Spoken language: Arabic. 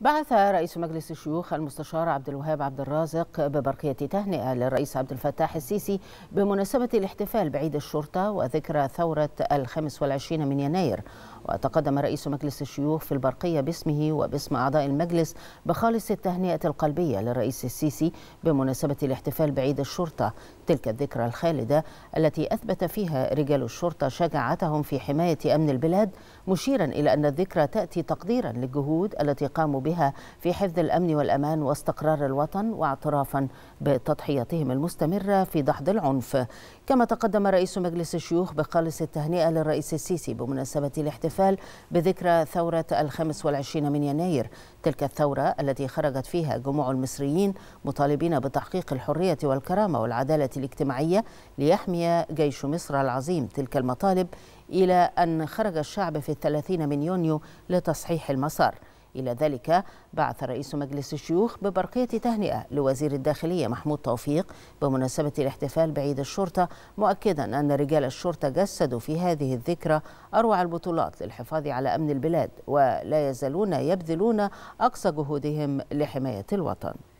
بعث رئيس مجلس الشيوخ المستشار عبد الوهاب عبد الرازق ببرقية تهنئة للرئيس عبد الفتاح السيسي بمناسبة الاحتفال بعيد الشرطة وذكرى ثورة الخامس والعشرين من يناير وتقدم رئيس مجلس الشيوخ في البرقية باسمه وباسم أعضاء المجلس بخالص التهنئة القلبية للرئيس السيسي بمناسبة الاحتفال بعيد الشرطة تلك الذكرى الخالدة التي أثبت فيها رجال الشرطة شجاعتهم في حماية أمن البلاد مشيرا إلى أن الذكرى تأتي تقديرا للجهود التي قاموا بها في حفظ الأمن والأمان واستقرار الوطن واعترافا بتضحياتهم المستمرة في دحض العنف كما تقدم رئيس مجلس الشيوخ بخالص التهنئة للرئيس السيسي بمناسبة الاحتفال الاحتفال بذكرى ثورة الخامس والعشرين من يناير تلك الثورة التي خرجت فيها جموع المصريين مطالبين بتحقيق الحرية والكرامة والعدالة الاجتماعية ليحمي جيش مصر العظيم تلك المطالب إلى أن خرج الشعب في الثلاثين من يونيو لتصحيح المسار إلى ذلك بعث رئيس مجلس الشيوخ ببرقية تهنئة لوزير الداخلية محمود توفيق بمناسبة الاحتفال بعيد الشرطة مؤكدا أن رجال الشرطة جسدوا في هذه الذكرى أروع البطولات للحفاظ على أمن البلاد ولا يزالون يبذلون أقصى جهودهم لحماية الوطن